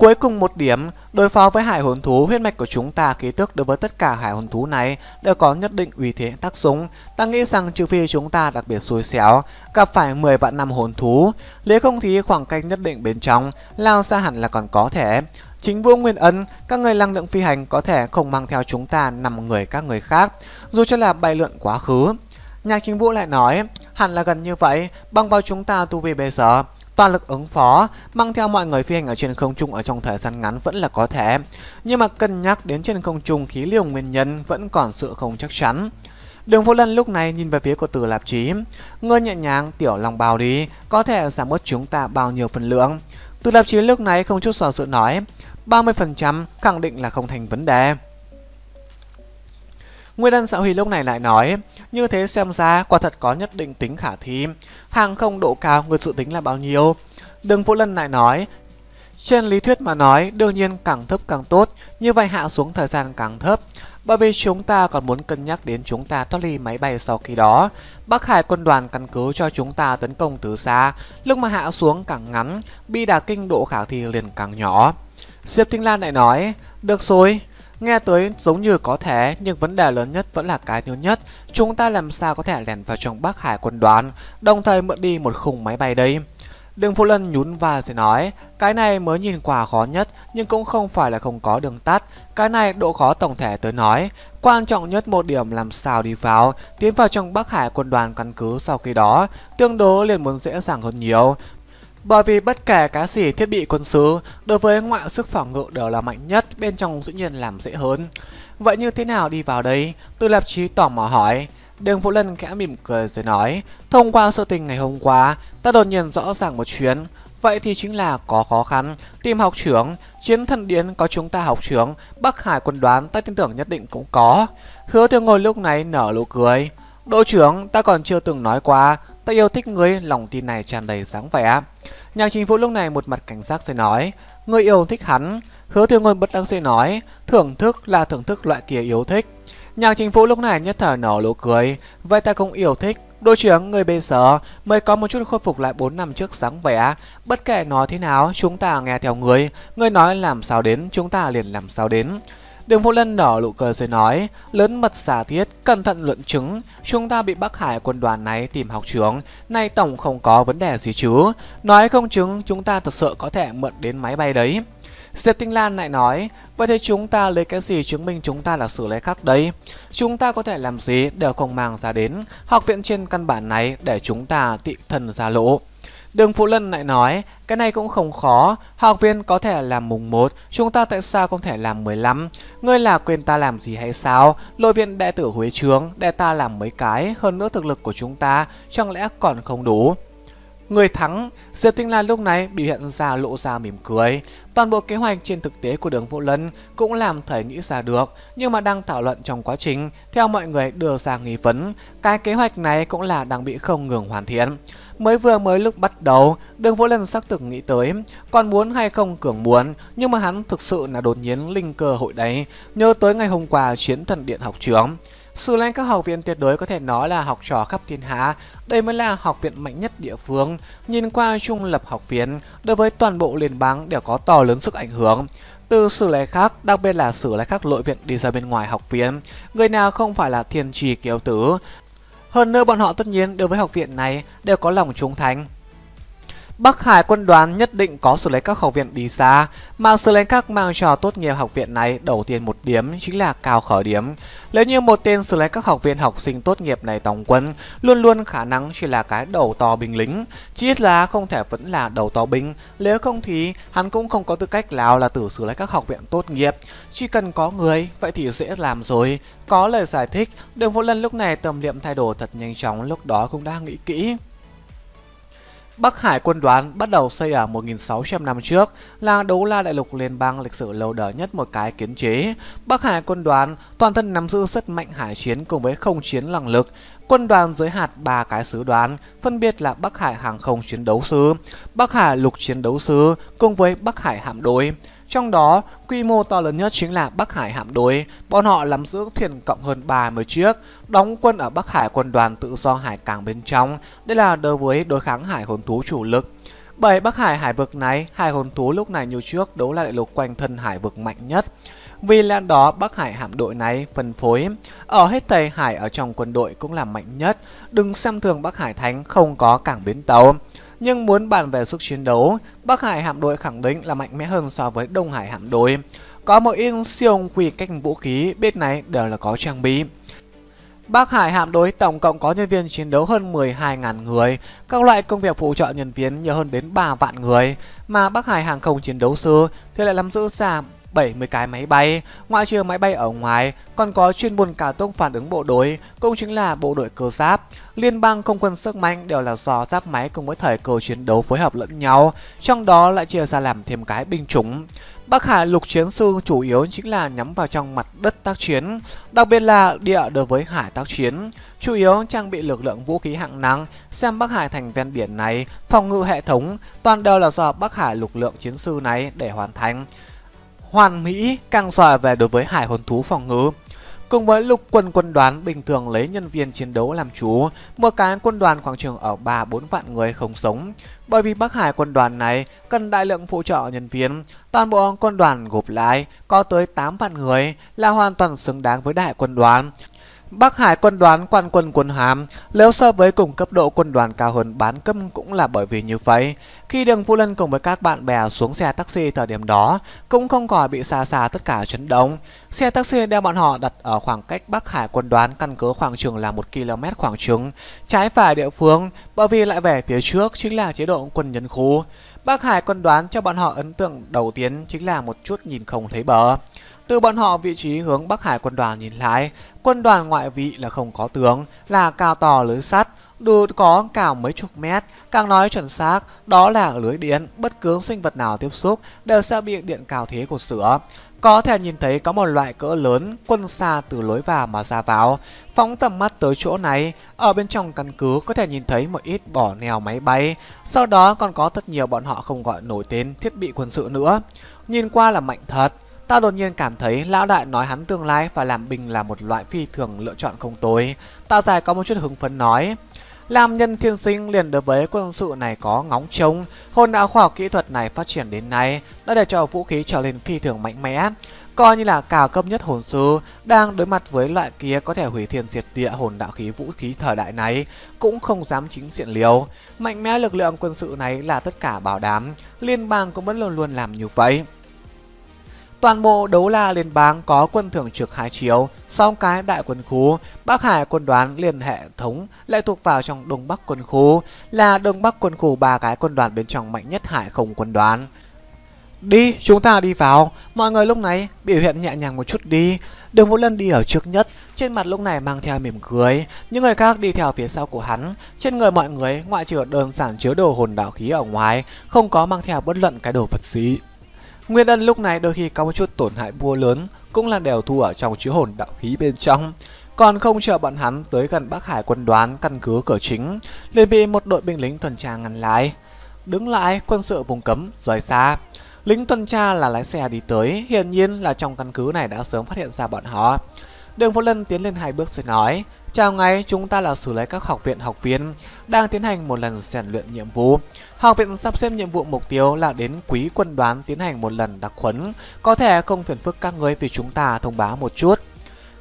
Cuối cùng một điểm, đối phó với hải hồn thú, huyết mạch của chúng ta ký tức đối với tất cả hải hồn thú này đều có nhất định uy thế tác dụng. Ta nghĩ rằng trừ phi chúng ta đặc biệt xui xéo, gặp phải 10 vạn năm hồn thú, lấy không thì khoảng cách nhất định bên trong, lao xa hẳn là còn có thể. Chính Vũ Nguyên ân, các người năng lượng phi hành có thể không mang theo chúng ta nằm người các người khác, dù cho là bay luận quá khứ. Nhạc Chính Vũ lại nói, hẳn là gần như vậy, bằng vào chúng ta tu vi bây giờ toàn lực ứng phó, mang theo mọi người phi hành ở trên không trung ở trong thời gian ngắn vẫn là có thể. Nhưng mà cân nhắc đến trên không trung khí liều nguyên nhân vẫn còn sự không chắc chắn. Đường Vô Lân lúc này nhìn về phía của Từ Lạp Chí, ngươi nhẹ nhàng tiểu lòng bào đi, có thể giảm bớt chúng ta bao nhiêu phần lượng. Từ Lạp Chí lúc này không chút sợ sự nói, 30% khẳng định là không thành vấn đề. Nguyên Ân Sạo huy lúc này lại nói, như thế xem ra quả thật có nhất định tính khả thi, hàng không độ cao người dự tính là bao nhiêu. Đường Vũ Lân lại nói, trên lý thuyết mà nói, đương nhiên càng thấp càng tốt, như vậy hạ xuống thời gian càng thấp. Bởi vì chúng ta còn muốn cân nhắc đến chúng ta thoát ly máy bay sau khi đó. Bắc Hải quân đoàn căn cứ cho chúng ta tấn công từ xa, lúc mà hạ xuống càng ngắn, bi đà kinh độ khả thi liền càng nhỏ. Diệp Tinh Lan lại nói, được rồi, Nghe tới giống như có thể, nhưng vấn đề lớn nhất vẫn là cái yếu nhất. Chúng ta làm sao có thể lẻn vào trong Bắc Hải quân đoàn, đồng thời mượn đi một khung máy bay đây. Đường Phú Lân nhún và rồi nói, cái này mới nhìn quả khó nhất nhưng cũng không phải là không có đường tắt, cái này độ khó tổng thể tới nói. Quan trọng nhất một điểm làm sao đi vào, tiến vào trong Bắc Hải quân đoàn căn cứ sau khi đó, tương đối liền muốn dễ dàng hơn nhiều. Bởi vì bất kể cá sỉ thiết bị quân sứ đối với ngoại sức phòng ngự đều là mạnh nhất bên trong dĩ nhiên làm dễ hơn. Vậy như thế nào đi vào đấy? tư lập chí tỏ mò hỏi. Đường Vũ Lân khẽ mỉm cười rồi nói, thông qua sự tình ngày hôm qua, ta đột nhiên rõ ràng một chuyến, Vậy thì chính là có khó khăn, tìm học trưởng, chiến thần điện có chúng ta học trưởng, Bắc Hải quân đoán ta tin tưởng nhất định cũng có. Hứa tiêu ngồi lúc này nở nụ cười. Đội trưởng, ta còn chưa từng nói qua, ta yêu thích ngươi, lòng tin này tràn đầy dáng vẻ. Nhà chính phủ lúc này một mặt cảnh giác sẽ nói, ngươi yêu thích hắn. Hứa tiêu ngôn bất đắc sẽ nói, thưởng thức là thưởng thức loại kia yêu thích. Nhà chính phủ lúc này nhất thời nở nụ cười, vậy ta cũng yêu thích. Đội trưởng, người bây giờ mới có một chút khôi phục lại 4 năm trước sáng vẻ. Bất kể nói thế nào, chúng ta nghe theo người. Người nói làm sao đến, chúng ta liền làm sao đến. Đường Vô Lân nở nụ cười rồi nói, lớn mật giả thiết, cẩn thận luận chứng, chúng ta bị Bắc Hải quân đoàn này tìm học trưởng, nay tổng không có vấn đề gì chứ. Nói không chứng, chúng ta thật sự có thể mượn đến máy bay đấy. Diệp Tinh Lan lại nói, vậy thì chúng ta lấy cái gì chứng minh chúng ta là xử lý khác đấy? Chúng ta có thể làm gì đều không mang ra đến, học viện trên căn bản này để chúng ta tị thân ra lỗ. Đường Phụ Lân lại nói, cái này cũng không khó, học viên có thể làm mùng 1, chúng ta tại sao không thể làm 15? Ngươi là quên ta làm gì hay sao? Lôi viện đệ tử Huế Trướng, để ta làm mấy cái, hơn nữa thực lực của chúng ta, chẳng lẽ còn không đủ? Người thắng, Diệp Tinh Lan lúc này biểu hiện ra lộ ra mỉm cười. Toàn bộ kế hoạch trên thực tế của đường Vũ Lân cũng làm thầy nghĩ ra được, nhưng mà đang thảo luận trong quá trình, theo mọi người đưa ra nghi vấn, cái kế hoạch này cũng là đang bị không ngừng hoàn thiện mới vừa mới lúc bắt đầu, đường Vũ Lân xác thực nghĩ tới, còn muốn hay không cường muốn, nhưng mà hắn thực sự là đột nhiên linh cơ hội đấy, nhớ tới ngày hôm qua chiến thần điện học trường, Sư lên các học viện tuyệt đối có thể nói là học trò khắp thiên hạ, đây mới là học viện mạnh nhất địa phương. Nhìn qua trung lập học viện, đối với toàn bộ liên bang đều có to lớn sức ảnh hưởng. Từ sử lái khác, đặc biệt là sử lái khác lội viện đi ra bên ngoài học viện, người nào không phải là thiên trì kiều tử, hơn nữa bọn họ tất nhiên đối với học viện này đều có lòng trung thành. Bắc Hải quân đoàn nhất định có xử lý các học viện đi xa, mà xử lý các mang trò tốt nghiệp học viện này đầu tiên một điểm chính là cao khởi điểm. Nếu như một tên xử lý các học viên học sinh tốt nghiệp này tổng quân, luôn luôn khả năng chỉ là cái đầu to binh lính, chỉ ít là không thể vẫn là đầu to binh, nếu không thì hắn cũng không có tư cách nào là tử xử lý các học viện tốt nghiệp. Chỉ cần có người, vậy thì dễ làm rồi. Có lời giải thích, đường vô lân lúc này tầm niệm thay đổi thật nhanh chóng lúc đó cũng đã nghĩ kỹ. Bắc Hải quân đoán bắt đầu xây ở 1.600 năm trước là đấu la đại lục liên bang lịch sử lâu đời nhất một cái kiến chế. Bắc Hải quân đoán toàn thân nắm giữ rất mạnh hải chiến cùng với không chiến năng lực quân đoàn dưới hạt ba cái sứ đoán, phân biệt là Bắc Hải Hàng không Chiến đấu sứ, Bắc Hải Lục Chiến đấu sứ cùng với Bắc Hải Hạm đội. Trong đó, quy mô to lớn nhất chính là Bắc Hải hạm đội. Bọn họ nắm giữ thuyền cộng hơn 30 chiếc, đóng quân ở Bắc Hải quân đoàn tự do hải cảng bên trong. Đây là đối với đối kháng hải hồn thú chủ lực bởi Bắc Hải hải vực này, hai hồn thú lúc này như trước đấu lại đại lục quanh thân hải vực mạnh nhất. Vì lẽ đó, Bắc Hải hạm đội này phân phối ở hết Tây Hải ở trong quân đội cũng là mạnh nhất. Đừng xem thường Bắc Hải Thánh không có cảng bến tàu. Nhưng muốn bàn về sức chiến đấu, Bắc Hải hạm đội khẳng định là mạnh mẽ hơn so với Đông Hải hạm đội. Có một in siêu quy cách vũ khí, biết này đều là có trang bị. Bắc Hải hạm đội tổng cộng có nhân viên chiến đấu hơn 12.000 người, các loại công việc phụ trợ nhân viên nhiều hơn đến 3 vạn người, mà Bắc Hải hàng không chiến đấu xưa thì lại nắm giữ ra 70 cái máy bay, ngoại trừ máy bay ở ngoài, còn có chuyên môn cả tông phản ứng bộ đội, cũng chính là bộ đội cơ giáp. Liên bang không quân sức mạnh đều là do giáp máy cùng với thời cơ chiến đấu phối hợp lẫn nhau, trong đó lại chia ra làm thêm cái binh chủng. Bắc Hải lục chiến sư chủ yếu chính là nhắm vào trong mặt đất tác chiến, đặc biệt là địa đối với hải tác chiến, chủ yếu trang bị lực lượng vũ khí hạng nặng, xem Bắc Hải thành ven biển này, phòng ngự hệ thống, toàn đều là do Bắc Hải lực lượng chiến sư này để hoàn thành. Hoàn Mỹ càng giỏi về đối với hải hồn thú phòng ngự, Cùng với lục quân quân đoàn bình thường lấy nhân viên chiến đấu làm chủ, mỗi cái quân đoàn khoảng trường ở 3-4 vạn người không sống. Bởi vì Bắc Hải quân đoàn này cần đại lượng phụ trợ nhân viên, toàn bộ quân đoàn gộp lại có tới 8 vạn người là hoàn toàn xứng đáng với đại quân đoàn. Bắc Hải quân đoàn quan quân quân Hàm, nếu so với cùng cấp độ quân đoàn cao hơn bán câm cũng là bởi vì như vậy. Khi Đường Vũ Lân cùng với các bạn bè xuống xe taxi thời điểm đó, cũng không còn bị xa xa tất cả chấn động. Xe taxi đeo bọn họ đặt ở khoảng cách Bắc Hải quân đoàn căn cứ khoảng trường là 1 km khoảng chừng, trái phải địa phương, bởi vì lại về phía trước chính là chế độ quân nhân khu. Bắc Hải quân đoán cho bọn họ ấn tượng đầu tiên chính là một chút nhìn không thấy bờ. Từ bọn họ vị trí hướng Bắc Hải quân đoàn nhìn lại, quân đoàn ngoại vị là không có tướng, là cao to lưới sắt, đủ có cả mấy chục mét, càng nói chuẩn xác, đó là lưới điện, bất cứ sinh vật nào tiếp xúc đều sẽ bị điện cao thế của sữa. Có thể nhìn thấy có một loại cỡ lớn quân xa từ lối vào mà ra vào. Phóng tầm mắt tới chỗ này, ở bên trong căn cứ có thể nhìn thấy một ít bỏ neo máy bay. Sau đó còn có rất nhiều bọn họ không gọi nổi tên thiết bị quân sự nữa. Nhìn qua là mạnh thật. Ta đột nhiên cảm thấy lão đại nói hắn tương lai phải làm bình là một loại phi thường lựa chọn không tối. Tao dài có một chút hứng phấn nói. Làm nhân thiên sinh liền đối với quân sự này có ngóng trông, hồn đạo khoa học kỹ thuật này phát triển đến nay đã để cho vũ khí trở nên phi thường mạnh mẽ. Coi như là cao cấp nhất hồn sư đang đối mặt với loại kia có thể hủy thiên diệt địa hồn đạo khí vũ khí thời đại này cũng không dám chính diện liều. Mạnh mẽ lực lượng quân sự này là tất cả bảo đảm, liên bang cũng vẫn luôn luôn làm như vậy. Toàn bộ đấu la liên bang có quân thưởng trực hai chiếu, sau cái đại quân khu, Bắc Hải quân đoàn liên hệ thống lại thuộc vào trong Đông Bắc quân khu, là Đông Bắc quân khu ba cái quân đoàn bên trong mạnh nhất hải không quân đoàn. Đi, chúng ta đi vào. Mọi người lúc này biểu hiện nhẹ nhàng một chút đi. Đường Vũ Lân đi ở trước nhất, trên mặt lúc này mang theo mỉm cười. Những người khác đi theo phía sau của hắn. Trên người mọi người ngoại trừ đơn giản chứa đồ hồn đạo khí ở ngoài, không có mang theo bất luận cái đồ vật gì. Nguyên Ân lúc này đôi khi có một chút tổn hại vua lớn cũng là đều thu ở trong chứa hồn đạo khí bên trong. Còn không chờ bọn hắn tới gần Bắc Hải quân đoán căn cứ cửa chính, liền bị một đội binh lính tuần tra ngăn lại. Đứng lại quân sự vùng cấm rời xa. Lính tuần tra là lái xe đi tới, hiển nhiên là trong căn cứ này đã sớm phát hiện ra bọn họ. Đường Vô Lân tiến lên hai bước rồi nói, Chào ngày, chúng ta là xử lý các học viện học viên đang tiến hành một lần rèn luyện nhiệm vụ. Học viện sắp xếp nhiệm vụ mục tiêu là đến quý quân đoán tiến hành một lần đặc huấn. Có thể không phiền phức các người vì chúng ta thông báo một chút.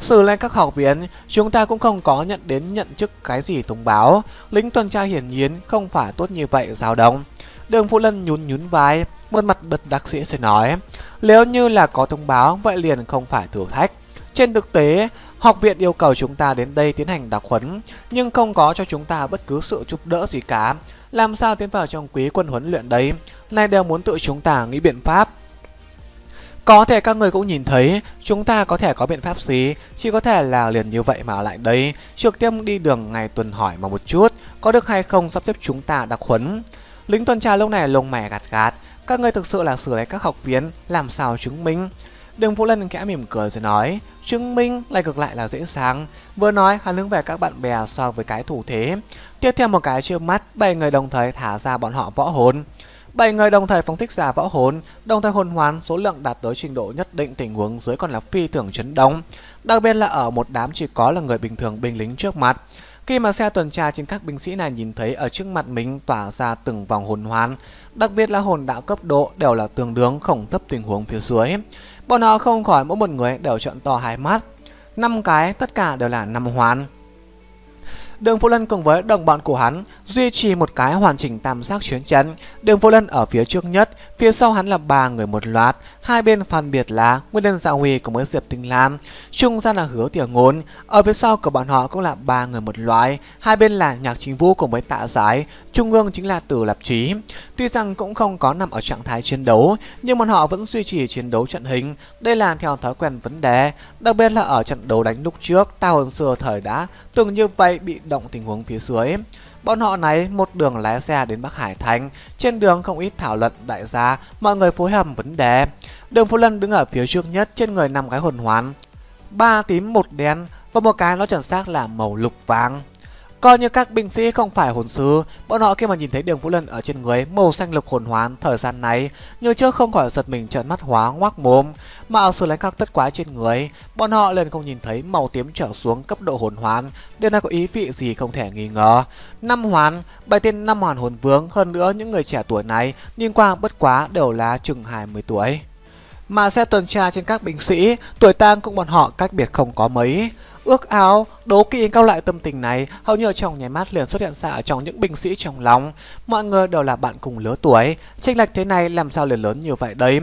Xử lên các học viện, chúng ta cũng không có nhận đến nhận chức cái gì thông báo. Lính tuần tra hiển nhiên không phải tốt như vậy dao động. Đường Phụ Lân nhún nhún vai, mơn mặt bật đặc sĩ sẽ nói. Nếu như là có thông báo, vậy liền không phải thử thách. Trên thực tế, học viện yêu cầu chúng ta đến đây tiến hành đặc huấn, nhưng không có cho chúng ta bất cứ sự giúp đỡ gì cả. Làm sao tiến vào trong quý quân huấn luyện đấy, nay đều muốn tự chúng ta nghĩ biện pháp. Có thể các người cũng nhìn thấy, chúng ta có thể có biện pháp gì, chỉ có thể là liền như vậy mà lại đây trực tiếp đi đường ngày tuần hỏi mà một chút, có được hay không sắp xếp chúng ta đặc huấn. Lính tuần tra lúc này lông mày gạt gạt, các người thực sự là xử lấy các học viên, làm sao chứng minh. Đường Vũ Lân khẽ mỉm cười rồi nói, chứng minh lại cực lại là dễ sáng. Vừa nói hắn hướng về các bạn bè so với cái thủ thế. Tiếp theo một cái trước mắt, bảy người đồng thời thả ra bọn họ võ hồn. Bảy người đồng thời phóng thích ra võ hồn, đồng thời hồn hoán số lượng đạt tới trình độ nhất định tình huống dưới còn là phi thường chấn động. Đặc biệt là ở một đám chỉ có là người bình thường binh lính trước mặt. Khi mà xe tuần tra trên các binh sĩ này nhìn thấy ở trước mặt mình tỏa ra từng vòng hồn hoán, đặc biệt là hồn đạo cấp độ đều là tương đương khổng thấp tình huống phía dưới. Bọn nó không khỏi mỗi một người đều chọn to hai mắt. năm cái tất cả đều là năm hoàn. Đường Vô Lân cùng với đồng bọn của hắn duy trì một cái hoàn chỉnh tam giác chiến trận. Đường Vô Lân ở phía trước nhất, phía sau hắn là ba người một loạt, hai bên phân biệt là Nguyên Đơn Dạ Huy cùng với Diệp Tinh Lam, trung gian là Hứa Tiểu Ngôn, ở phía sau của bọn họ cũng là ba người một loại, hai bên là Nhạc Chính Vũ cùng với Tạ Giái, trung ương chính là tử Lập trí. Tuy rằng cũng không có nằm ở trạng thái chiến đấu, nhưng bọn họ vẫn duy trì chiến đấu trận hình. Đây là theo thói quen vấn đề, đặc biệt là ở trận đấu đánh lúc trước, tao hồn xưa thời đã từng như vậy bị đo động tình huống phía dưới. Bọn họ này một đường lái xe đến Bắc Hải Thành, trên đường không ít thảo luận đại gia, mọi người phối hợp vấn đề. Đường Phú Lân đứng ở phía trước nhất trên người nằm cái hồn hoàn, ba tím một đen và một cái nó chuẩn xác là màu lục vàng. Coi như các binh sĩ không phải hồn sứ, bọn họ khi mà nhìn thấy đường Vũ Lân ở trên người màu xanh lục hồn hoán thời gian này, như trước không khỏi giật mình trợn mắt hóa ngoác mồm, mà ở sự lánh khắc tất quái trên người, bọn họ liền không nhìn thấy màu tím trở xuống cấp độ hồn hoán, điều này có ý vị gì không thể nghi ngờ. Năm hoán, bài tên năm hoàn hồn vướng hơn nữa những người trẻ tuổi này nhìn qua bất quá đều là chừng 20 tuổi. Mà xe tuần tra trên các binh sĩ, tuổi tang cũng bọn họ cách biệt không có mấy ước ao, đố kỵ cao lại tâm tình này hầu như ở trong nháy mắt liền xuất hiện xạ trong những binh sĩ trong lòng. Mọi người đều là bạn cùng lứa tuổi, chênh lệch thế này làm sao liền lớn như vậy đấy.